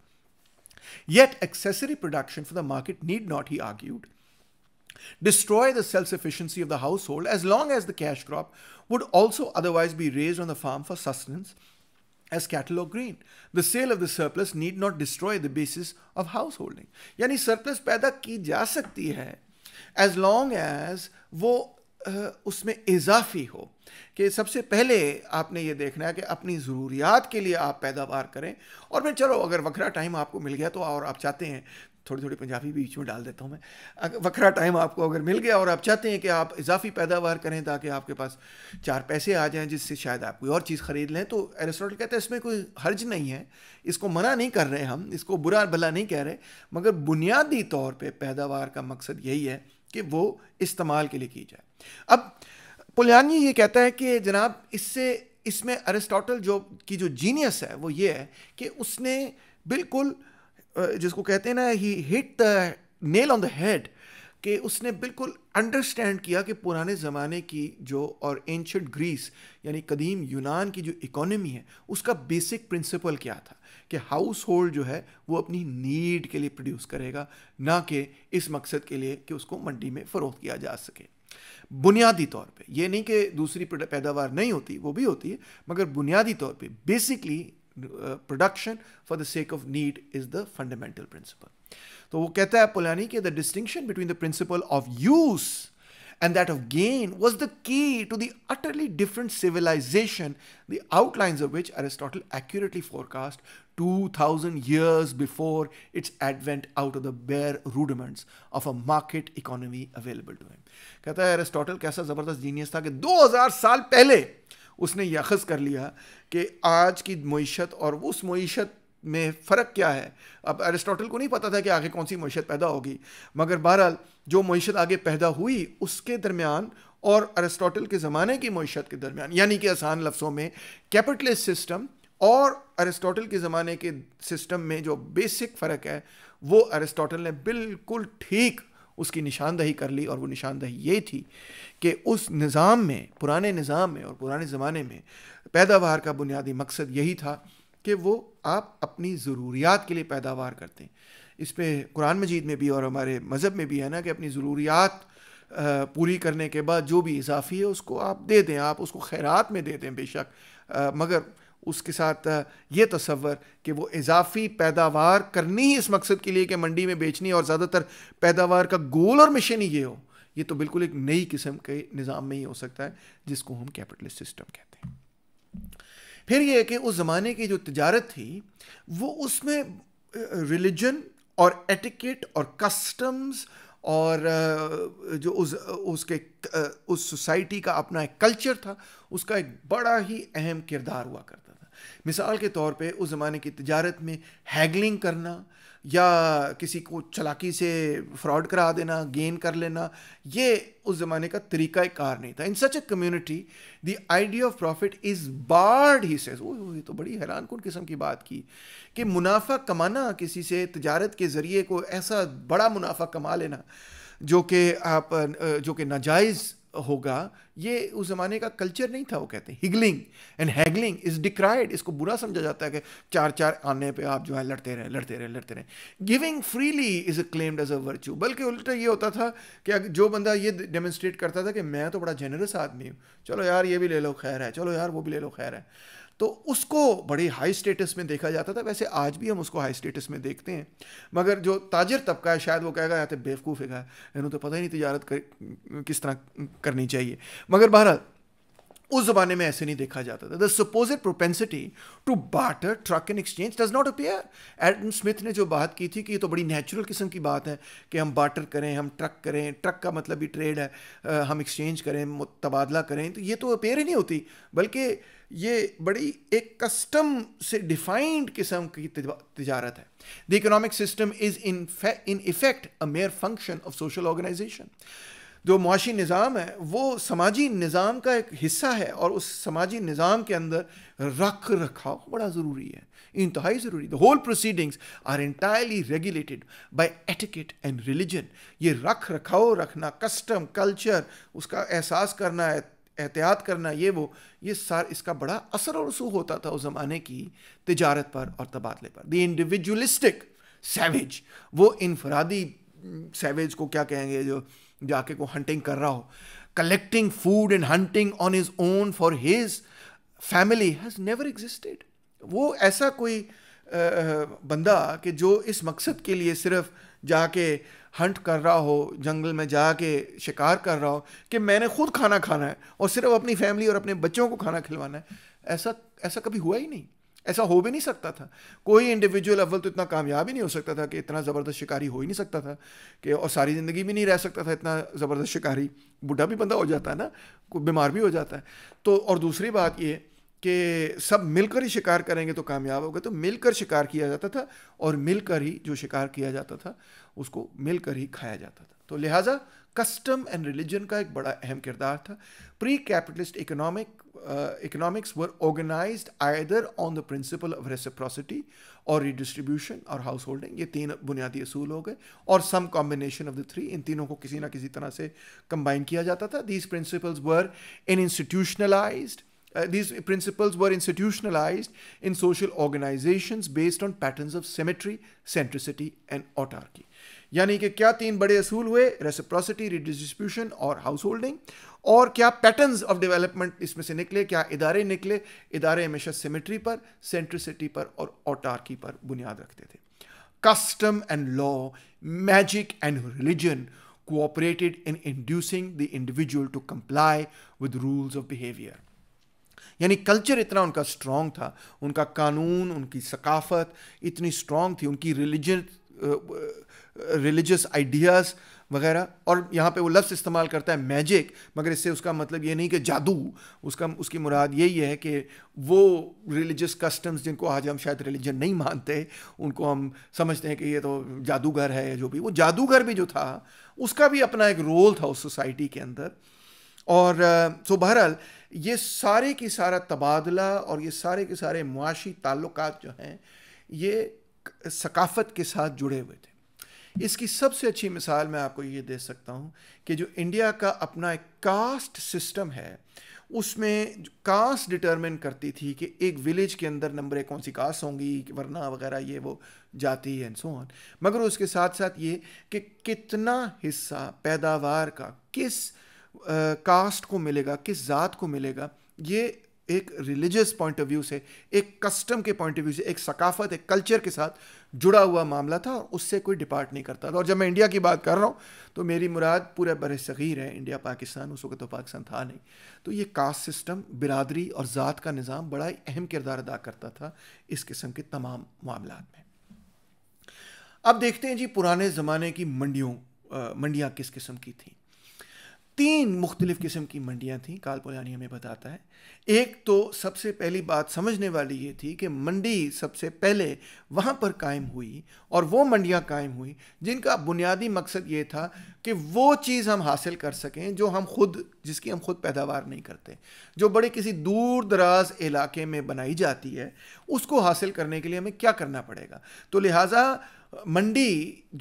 Yet accessory production for the market need not, he argued, destroy the self-sufficiency of the household as long as the cash crop would also otherwise be raised on the farm for sustenance as cattle or grain. The sale of the surplus need not destroy the basis of householding. यानी surplus पैदा की जा सकती है as long as वो उसमें इजाफी हो कि सबसे पहले आपने ये देखना है कि अपनी ज़रूरियात के लिए आप पैदावार करें और मैं चलो अगर वक्रा टाइम आपको मिल गया तो और आप चाहते हैं थोड़ी थोड़ी पंजाबी बीच में डाल देता हूँ मैं अगर वक्रा टाइम आपको अगर मिल गया और आप चाहते हैं कि आप इजाफी पैदावार करें ताकि आपके पास चार पैसे आ जाएं जिससे शायद आप कोई और चीज़ ख़रीद लें तो एरिस्टोटल कहते हैं इसमें कोई हर्ज नहीं है इसको मना नहीं कर रहे हम इसको बुरा भला नहीं कह रहे मगर बुनियादी तौर पर पैदावार का मकसद यही है कि वो इस्तेमाल के लिए की जाए अब पुलियानी ये कहता है कि जनाब इससे इसमें अरिस्टोटल जो की जो जीनियस है वो ये है कि उसने बिल्कुल जिसको कहते हैं ना he hit the nail on the head कि उसने बिल्कुल अंडरस्टैंड किया कि पुराने ज़माने की जो और एंशंट ग्रीस यानी कदीम यूनान की जो इकोनॉमी है उसका बेसिक प्रिंसिपल क्या था कि हाउस होल्ड जो है वो अपनी नीड के लिए प्रोड्यूस करेगा ना कि इस मकसद के लिए कि उसको मंडी में फरोख किया जा सके बुनियादी तौर पे ये नहीं कि दूसरी पैदावार नहीं होती वो भी होती है मगर बुनियादी तौर पे basically production for the sake of need is the fundamental principle तो वो कहता है पोलानी कि the distinction between the principle of use and that of gain was the key to the utterly different civilization, the outlines of which Aristotle accurately forecast 2,000 years before its advent out of the bare rudiments of a market economy available to him. कहता है Aristotle कैसा ज़बरदस्त genius था कि 2000 साल पहले उसने यखस कर लिया कि आज की मीशत और उस मीशत में फ़र्क क्या है अब एरिस्टोटल को नहीं पता था कि आगे कौन सी मीशत पैदा होगी मगर बहरहाल जो मीशत आगे पैदा हुई उसके दरमियान और अरिस्टोटल के ज़माने की मीशत के दरमियान यानी कि आसान लफ्ज़ों में कैपिटलिस्ट सिस्टम और अरिस्टोटल के ज़माने के सिस्टम में जो बेसिक फ़र्क है वो अरिस्टोटल ने बिल्कुल ठीक उसकी निशानदही कर ली और वो निशानदही ये थी कि उस निज़ाम में पुराने निज़ाम में और पुराने ज़माने में पैदावार का बुनियादी मकसद यही था कि वो आप अपनी ज़रूरियात के लिए पैदावार करते हैं इस पर कुरान मजीद में भी और हमारे मज़हब में भी है ना कि अपनी ज़रूरियात पूरी करने के बाद जो भी इजाफ़ी है उसको आप दे दें आप उसको खैरात में दे दें बेशक मगर उसके साथ ये तस्वर कि वो इजाफी पैदावार करनी ही इस मकसद के लिए कि मंडी में बेचनी और ज़्यादातर पैदावार का गोल और मिशन ही ये हो ये तो बिल्कुल एक नई किस्म के निज़ाम में ही हो सकता है जिसको हम कैपिटलिस्ट सिस्टम कहते हैं फिर यह है कि उस ज़माने की जो तजारत थी वो उसमें रिलीजन और एटिकेट और कस्टम्स और जो उस उसके उस सोसाइटी का अपना एक कल्चर था उसका एक बड़ा ही अहम किरदार हुआ करता मिसाल के तौर पे उस ज़माने की तजारत में हैगलिंग करना या किसी को चलाकी से फ्रॉड करा देना गेन कर लेना ये उस ज़माने का तरीका कार नहीं था in such a community the idea of profit is barred he says ये तो बड़ी हैरान कन किस्म की बात की कि मुनाफा कमाना किसी से तजारत के ज़रिए को ऐसा बड़ा मुनाफा कमा लेना जो कि आप जो कि नाजायज़ होगा ये उस ज़माने का कल्चर नहीं था वो कहते हैं higgling and haggling is decried इसको बुरा समझा जाता है कि चार चार आने पे आप जो है लड़ते रहें लड़ते रहें लड़ते रहें giving freely is claimed as a virtue बल्कि उल्टा ये होता था कि जो बंदा ये डेमोन्स्ट्रेट करता था कि मैं तो बड़ा जेनरस आदमी हूँ चलो यार ये भी ले लो खैर है चलो यार वो भी ले लो खैर है तो उसको बड़े हाई स्टेटस में देखा जाता था वैसे आज भी हम उसको हाई स्टेटस में देखते हैं मगर जो ताजर तबका है शायद वो कहेगा या तो बेवकूफ़ है इन्हों तो पता ही नहीं तजारत कर, किस तरह करनी चाहिए मगर बहरहाल उस जमाने में ऐसे नहीं देखा जाता था the supposed propensity to barter truck and exchange does not appear Adam Smith ने जो बात की थी कि ये तो बड़ी नेचुरल किस्म की बात है कि हम बाटर करें हम ट्रक करें ट्रक का मतलब भी ट्रेड है हम एक्सचेंज करें तबादला करें तो ये तो अपेयर ही नहीं होती बल्कि ये बड़ी एक कस्टम से डिफाइंड किस्म की तजारत है the economic system is in in effect a mere function of social organisation जो मुआशी निज़ाम है वो समाजी निज़ाम का एक हिस्सा है और उस समाजी निज़ाम के अंदर रख रखाव बड़ा ज़रूरी है इंतहाई ज़रूरी the whole proceedings are entirely regulated by etiquette and religion ये रख रखाव रखना कस्टम कल्चर उसका एहसास करना है एहतियात करना ये वो ये सार इसका बड़ा असर और रसूख होता था उस ज़माने की तजारत पर और तबादले पर द इंडिविजुअलिस्टिक सैवेज वो इनफरादी सैवेज को क्या कहेंगे जो जाके को हंटिंग कर रहा हो collecting food and hunting on his own for his family has never existed वो ऐसा कोई आ, बंदा कि जो इस मकसद के लिए सिर्फ़ जाके हंट कर रहा हो जंगल में जाके शिकार कर रहा हो कि मैंने खुद खाना खाना है और सिर्फ अपनी फैमिली और अपने बच्चों को खाना खिलवाना है ऐसा ऐसा कभी हुआ ही नहीं ऐसा हो भी नहीं सकता था कोई इंडिविजुअल अव्वल तो इतना कामयाब ही नहीं हो सकता था कि इतना ज़बरदस्त शिकारी हो ही नहीं सकता था कि और सारी ज़िंदगी भी नहीं रह सकता था इतना ज़बरदस्त शिकारी बूढ़ा भी बंदा हो जाता है ना कोई बीमार भी हो जाता है तो और दूसरी बात ये कि सब मिलकर ही शिकार करेंगे तो कामयाब होगा तो मिलकर शिकार किया जाता था और मिलकर ही जो शिकार किया जाता था उसको मिलकर ही खाया जाता था तो लिहाजा कस्टम एंड रिलीजन का एक बड़ा अहम किरदार था pre capitalist economic economics were organise either on the principle of reciprocity और रिडिस्ट्रीब्यूशन और हाउस होल्डिंग ये तीन बुनियादी असूल हो गए और some combination of the three इन तीनों को किसी ना किसी तरह से कंबाइन किया जाता था these principles were in institutionalised Uh, these principles were institutionalized in social organizations based on patterns of symmetry, centricity and autarky. यानी कि क्या तीन बड़े असूल हुए रेसिप्रोसिटी रिडिस्ट्रीब्यूशन और हाउस होल्डिंग और क्या पैटर्न्स ऑफ डेवलपमेंट इसमें से निकले क्या इदारे निकले इदारे हमेशा सिमेट्री पर सेंट्रिसिटी पर और ऑटार्की पर बुनियाद रखते थे custom and law, magic and religion cooperated in inducing the individual to comply with rules of behavior. यानी कल्चर इतना उनका स्ट्रांग था उनका कानून उनकी सकाफत इतनी स्ट्रांग थी उनकी रिलीज रिलीजियस आइडियाज़ वगैरह और यहाँ पे वो लफ्ज़ इस्तेमाल करता है मैजिक मगर इससे उसका मतलब ये नहीं कि जादू उसका उसकी मुराद यही है कि वो रिलीजियस कस्टम्स जिनको आज हम शायद रिलीजन नहीं मानते उनको हम समझते हैं कि ये तो जादूगर है जो भी वो जादूगर भी जो था उसका भी अपना एक रोल था उस सोसाइटी के अंदर और सो तो बहरहाल ये सारे की सारा तबादला और ये सारे के सारे मुआशी ताल्लुक जो हैं ये सकाफ़त के साथ जुड़े हुए थे इसकी सबसे अच्छी मिसाल मैं आपको ये दे सकता हूँ कि जो इंडिया का अपना एक कास्ट सिस्टम है उसमें कास्ट डिटरमिन करती थी कि एक विलेज के अंदर नंबरें कौन सी कास्ट होंगी वरना वगैरह ये वो जाती है एंड सो ऑन मगर उसके साथ साथ ये कि कितना हिस्सा पैदावार का किस कास्ट को मिलेगा किस ज़ात को मिलेगा ये एक रिलीजियस पॉइंट ऑफ व्यू से एक कस्टम के पॉइंट ऑफ व्यू से एक सकाफत एक कल्चर के साथ जुड़ा हुआ मामला था और उससे कोई डिपार्ट नहीं करता था और जब मैं इंडिया की बात कर रहा हूँ तो मेरी मुराद पूरे बर सग़ीर है इंडिया पाकिस्तान उस वक्त तो पाकिस्तान था नहीं तो ये कास्ट सिस्टम बिरादरी और ज़ात का निज़ाम बड़ा ही अहम किरदार अदा करता था इस किस्म के तमाम मामला में अब देखते हैं जी पुराने ज़माने की मंडियों मंडियाँ किस किस्म की थी तीन मुख्तलिफ़ किस्म की मंडियाँ थीं काल पुरानी हमें बताता है एक तो सबसे पहली बात समझने वाली ये थी कि मंडी सबसे पहले वहाँ पर कायम हुई और वो मंडियाँ कायम हुई जिनका बुनियादी मकसद ये था कि वो चीज़ हम हासिल कर सकें जो हम खुद जिसकी हम खुद पैदावार नहीं करते जो बड़े किसी दूर दराज इलाके में बनाई जाती है उसको हासिल करने के लिए हमें क्या करना पड़ेगा तो लिहाजा मंडी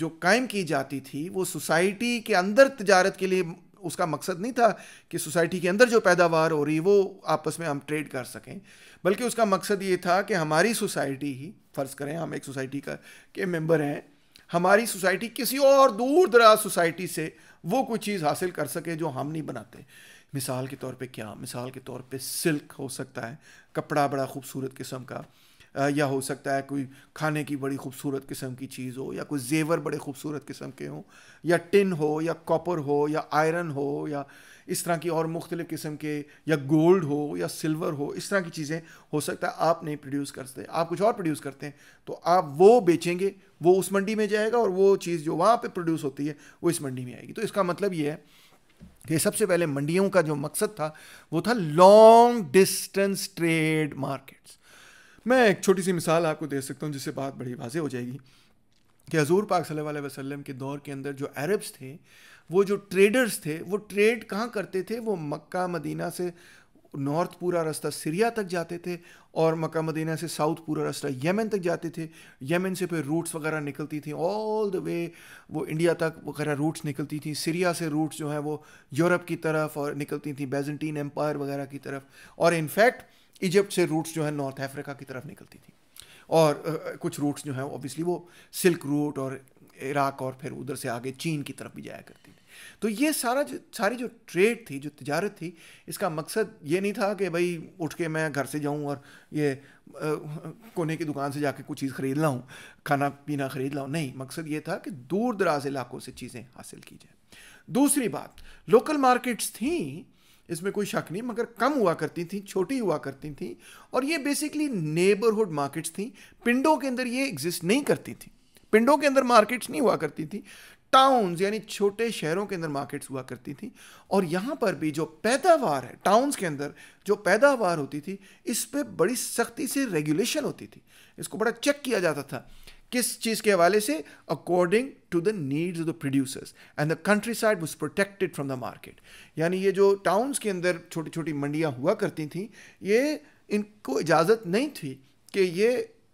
जो कायम की जाती थी वो सोसाइटी के अंदर तजारत के लिए उसका मकसद नहीं था कि सोसाइटी के अंदर जो पैदावार हो रही है वो आपस में हम ट्रेड कर सकें बल्कि उसका मकसद ये था कि हमारी सोसाइटी ही फ़र्ज़ करें हम एक सोसाइटी का के मेंबर हैं हमारी सोसाइटी किसी और दूर दराज सोसाइटी से वो कोई चीज़ हासिल कर सके जो हम नहीं बनाते मिसाल के तौर पे क्या मिसाल के तौर पे सिल्क हो सकता है कपड़ा बड़ा खूबसूरत किस्म का या हो सकता है कोई खाने की बड़ी खूबसूरत किस्म की चीज़ हो या कोई जेवर बड़े खूबसूरत किस्म के हों या टिन हो या कॉपर हो या आयरन हो या इस तरह की और मुख्तलिफ़ किस्म के या गोल्ड हो या सिल्वर हो इस तरह की चीज़ें हो सकता है आप नहीं प्रोड्यूस करते आप कुछ और प्रोड्यूस करते हैं तो आप वो बेचेंगे वो उस मंडी में जाएगा और वो चीज़ जो वहाँ पर प्रोड्यूस होती है वो इस मंडी में आएगी तो इसका मतलब ये है कि सबसे पहले मंडियों का जो मकसद था वो था लॉन्ग डिस्टेंस ट्रेड मार्केट्स मैं एक छोटी सी मिसाल आपको दे सकता हूँ जिससे बात बड़ी वाजे हो जाएगी कि हजूर पाक सल्ला वसलम के दौर के अंदर जो अरब्स थे वो जो ट्रेडर्स थे वो ट्रेड कहाँ करते थे वो मक्का मदीना से नॉर्थ पूरा रास्ता सीरिया तक जाते थे और मक्का मदीना से साउथ पूरा रास्ता यमन तक जाते थे यमन से फिर रूट्स वगैरह निकलती थी ऑल द वे वो इंडिया तक वगैरह रूट्स निकलती थी सीरिया से रूट्स जो हैं वो यूरोप की तरफ और निकलती थी बैजेंटीन एम्पायर वगैरह की तरफ और इनफैक्ट इजिप्ट से रूट्स जो है नॉर्थ अफ्रीका की तरफ निकलती थी और कुछ रूट्स जो हैं ऑब्वियसली वो सिल्क रूट और इराक और फिर उधर से आगे चीन की तरफ भी जाया करती थी तो ये सारा जो सारी जो ट्रेड थी जो तजारत थी इसका मकसद ये नहीं था कि भाई उठ के मैं घर से जाऊँ और ये आ, कोने की दुकान से जाके कुछ चीज़ ख़रीद लाऊँ खाना पीना ख़रीद लाऊँ नहीं मकसद ये था कि दूर दराज इलाकों से चीज़ें हासिल की जाए दूसरी बात लोकल मार्केट्स थी इसमें कोई शक नहीं मगर कम हुआ करती थी छोटी हुआ करती थी और ये बेसिकली नेबरहुड मार्केट्स थी पिंडों के अंदर ये एग्जिस्ट नहीं करती थी पिंडों के अंदर मार्केट्स नहीं हुआ करती थी टाउन्स यानी छोटे शहरों के अंदर मार्केट्स हुआ करती थी और यहाँ पर भी जो पैदावार है टाउन्स के अंदर जो पैदावार होती थी इस पर बड़ी सख्ती से रेगुलेशन होती थी इसको बड़ा चेक किया जाता था किस चीज के हवाले से according to the needs of the producers and the countryside was protected from the market यानी ये जो टाउन्स के अंदर छोटी छोटी मंडियाँ हुआ करती थी ये इनको इजाज़त नहीं थी कि ये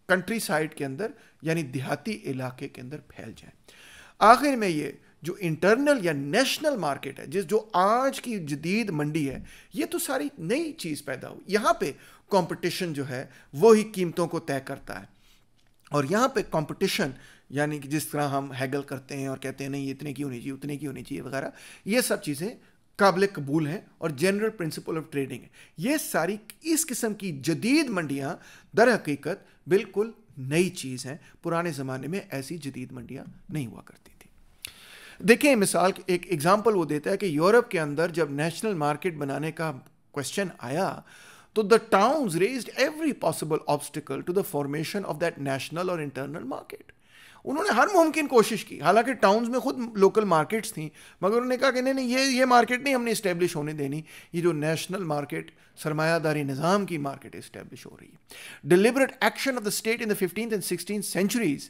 कंट्री साइड के अंदर यानी देहाती इलाके के अंदर फैल जाए आखिर में ये जो इंटरनल या नेशनल मार्केट है जिस जो आज की जदीद मंडी है ये तो सारी नई चीज़ पैदा हुई यहाँ पे कंपटीशन जो है वही कीमतों को तय करता है और यहाँ पे कंपटीशन यानी कि जिस तरह हम हैगल करते हैं और कहते हैं नहीं इतने की होनी चाहिए उतने की होनी चाहिए वगैरह ये सब चीज़ें काबिल कबूल हैं और जनरल प्रिंसिपल ऑफ ट्रेडिंग है ये सारी इस किस्म की जदीद मंडियाँ दर हकीकत बिल्कुल नई चीज़ हैं पुराने ज़माने में ऐसी जदीद मंडियाँ नहीं हुआ करती थी देखें मिसाल एक एग्ज़ाम्पल वो देता है कि यूरोप के अंदर जब नेशनल मार्केट बनाने का क्वेश्चन आया तो the town raised every possible obstacle to the formation of that national और इंटरनल मार्केट उन्होंने हर मुमकिन कोशिश की हालांकि टाउन्स में खुद लोकल मार्केट्स थी मगर उन्होंने कहा कि नहीं नहीं ये ये मार्केट नहीं हमने इस्टेब्लिश होने देनी ये जो नेशनल मार्केट सरमायादारी निज़ाम की मार्केट इस्टेब्लिश हो रही है deliberate action of the state in the fifteen and sixteen centuries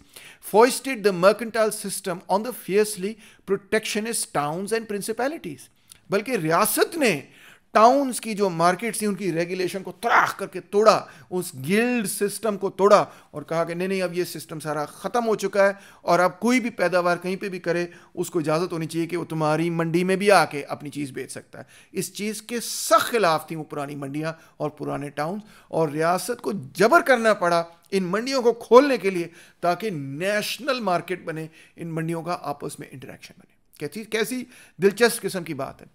foisted the mercantile system on the fiercely protectionist towns and principalities बल्कि रियासत ने टाउन्स की जो मार्केट्स थी उनकी रेगुलेशन को तराख करके तोड़ा उस गिल्ड सिस्टम को तोड़ा और कहा कि नहीं नहीं अब ये सिस्टम सारा ख़त्म हो चुका है और अब कोई भी पैदावार कहीं पे भी करे उसको इजाज़त होनी चाहिए कि वो तुम्हारी मंडी में भी आके अपनी चीज़ बेच सकता है इस चीज़ के सख्त खिलाफ थी वो पुरानी मंडियाँ और पुराने टाउन और रियासत को जबर करना पड़ा इन मंडियों को खोलने के लिए ताकि नेशनल मार्केट बने इन मंडियों का आपस में इंटरेक्शन बने कैसी कैसी दिलचस्प किस्म की बात है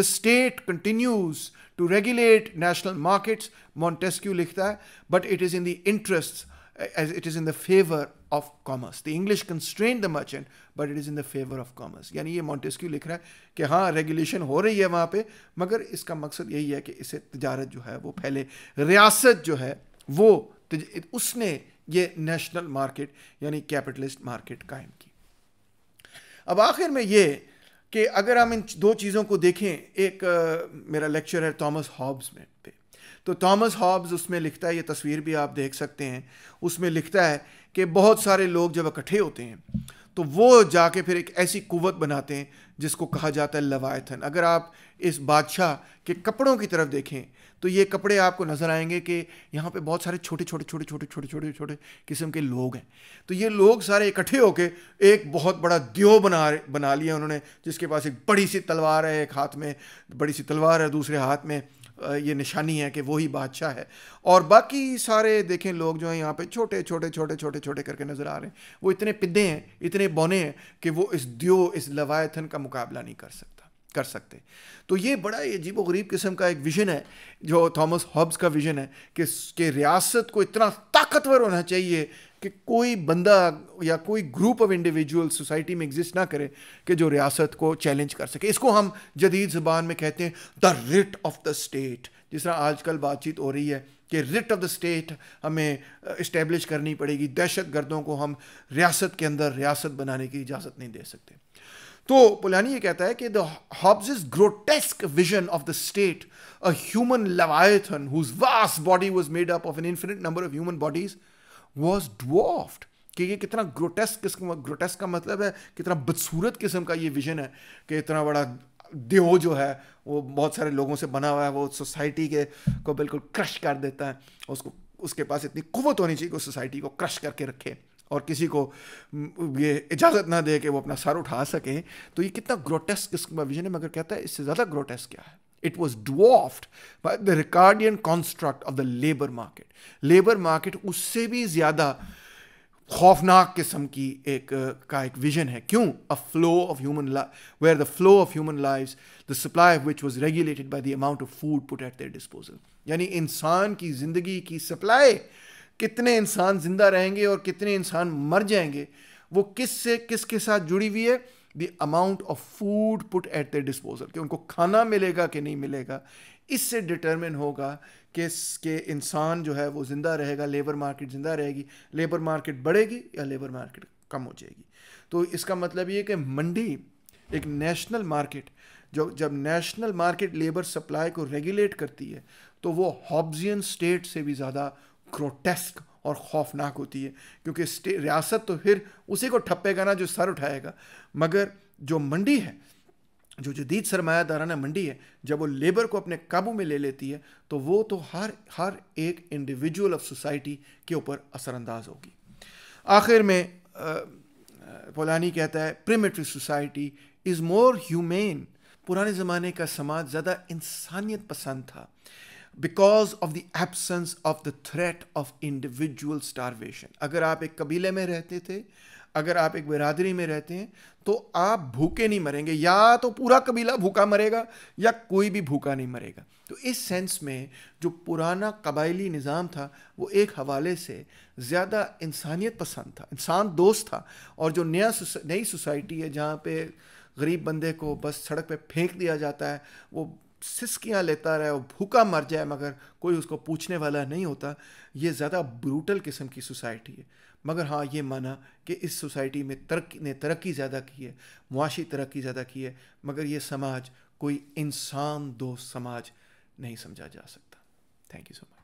the state continues to regulate national markets Montesquieu लिखता है but it is in the interest as it is in the favour of commerce the English constrain the merchant but it is in the favour of commerce यानी ये Montesquieu लिख रहा है कि हाँ regulation हो रही है वहाँ पर मगर इसका मकसद यही है कि इसे तजारत जो है वो फैले रियासत जो है वो उसने ये नेशनल मार्केट यानी कैपिटलिस्ट मार्केट कायम की अब आखिर में ये कि अगर हम इन दो चीज़ों को देखें एक आ, मेरा लेक्चर है थॉमस हॉब्स में पे तो थॉमस हॉब्स उसमें लिखता है ये तस्वीर भी आप देख सकते हैं उसमें लिखता है कि बहुत सारे लोग जब इकट्ठे होते हैं तो वो जाके फिर एक ऐसी कुवत बनाते हैं जिसको कहा जाता है लवायथन अगर आप इस बादशाह के कपड़ों की तरफ देखें तो ये कपड़े आपको नज़र आएंगे कि यहाँ पे बहुत सारे छोटे छोटे छोटे छोटे छोटे छोटे छोटे किस्म के लोग हैं तो ये लोग सारे इकट्ठे होके एक बहुत बड़ा दियो बना बना लिया उन्होंने जिसके पास एक बड़ी सी तलवार है एक हाथ में बड़ी सी तलवार है दूसरे हाथ में ये निशानी है कि वही बादशाह है और बाकी सारे देखें लोग जो हैं यहाँ पे छोटे छोटे छोटे छोटे छोटे करके नज़र आ रहे हैं वो इतने पिदे हैं इतने बौने हैं कि वो इस दियो इस लवायथन का मुकाबला नहीं कर सकता कर सकते तो ये बड़ा अजीब गरीब किस्म का एक विजन है जो थॉमस हॉब्स का विजन है कि, कि रियासत को इतना ताकतवर होना चाहिए कि कोई बंदा या कोई ग्रुप ऑफ इंडिविजुअल सोसाइटी में एग्जिस्ट ना करे कि जो रियासत को चैलेंज कर सके इसको हम जदीद ज़बान में कहते हैं the writ of the state जिस तरह आजकल बातचीत हो रही है कि रिट ऑफ द स्टेट हमें इस्टेब्लिश करनी पड़ेगी दहशत गर्दों को हम रियासत के अंदर रियासत बनाने की इजाज़त नहीं दे सकते तो पुलानी ये कहता है कि the Hobbes is grotesque vision of the state a human leviathan whose vast body was made up of an infinite number of human bodies was dwarfed कि ये कितना ग्रोटेस्क किस्म ग्रोटेस्क का मतलब है कितना बदसूरत किस्म का ये विजन है कि इतना बड़ा देहो जो है वो बहुत सारे लोगों से बना हुआ है वो सोसाइटी के को बिल्कुल क्रश कर देता है उसको उसके पास इतनी कुवत होनी चाहिए कि सोसाइटी को क्रश करके रखे और किसी को ये इजाज़त ना दे कि वो अपना सर उठा सकें तो ये कितना ग्रोटेस्क किस्म का विजन है मगर कहता है इससे ज़्यादा ग्रोटेस्क क्या है It was dwarfed by the Ricardian construct of the labor market. Labor market उससे भी ज़्यादा खौफनाक किस्म की एक का एक विजन है क्यों a flow of human where the flow of human lives the supply of which was regulated by the amount of food put at their disposal यानी इंसान की ज़िंदगी की सप्लाई कितने इंसान ज़िंदा रहेंगे और कितने इंसान मर जाएंगे वो किस से किसके साथ जुड़ी हुई है the amount of food put at the disposal कि उनको खाना मिलेगा कि नहीं मिलेगा इससे डिटरमिन होगा कि के इंसान जो है वो ज़िंदा रहेगा लेबर मार्केट ज़िंदा रहेगी लेबर मार्केट बढ़ेगी या लेबर मार्केट कम हो जाएगी तो इसका मतलब ये कि मंडी एक नेशनल मार्केट जो जब नेशनल मार्केट लेबर सप्लाई को रेगुलेट करती है तो वो हॉब्जियन स्टेट से भी ज़्यादा ग्रोटेस्क और खौफनाक होती है क्योंकि रियासत तो फिर उसी को ठप्पेगा ना जो सर उठाएगा मगर जो मंडी है जो जदीद सरमायादाराना मंडी है जब वो लेबर को अपने काबू में ले लेती है तो वो तो हर हर एक इंडिविजुअल ऑफ सोसाइटी के ऊपर असरानंदाज होगी आखिर में पोलानी कहता है primitive society is more humane पुराने ज़माने का समाज ज़्यादा इंसानियत पसंद था because of the absence of the threat of individual starvation अगर आप एक कबीले में रहते थे अगर आप एक बिरादरी में रहते हैं तो आप भूखे नहीं मरेंगे या तो पूरा कबीला भूखा मरेगा या कोई भी भूखा नहीं मरेगा तो इस सेंस में जो पुराना कबायली निज़ाम था वो एक हवाले से ज़्यादा इंसानियत पसंद था इंसान दोस्त था और जो नया नई सोसाइटी है जहाँ पे गरीब बंदे को बस सड़क पे फेंक दिया जाता है वो सिसकियाँ लेता रहे वो भूखा मर जाए मगर कोई उसको पूछने वाला नहीं होता ये ज़्यादा ब्रूटल किस्म की सोसाइटी है मगर हाँ ये माना कि इस सोसाइटी में तरक्की ने तरक्की ज़्यादा की है मुआशी तरक्की ज़्यादा की है मगर ये समाज कोई इंसान दोस्त समाज नहीं समझा जा सकता थैंक यू सो मच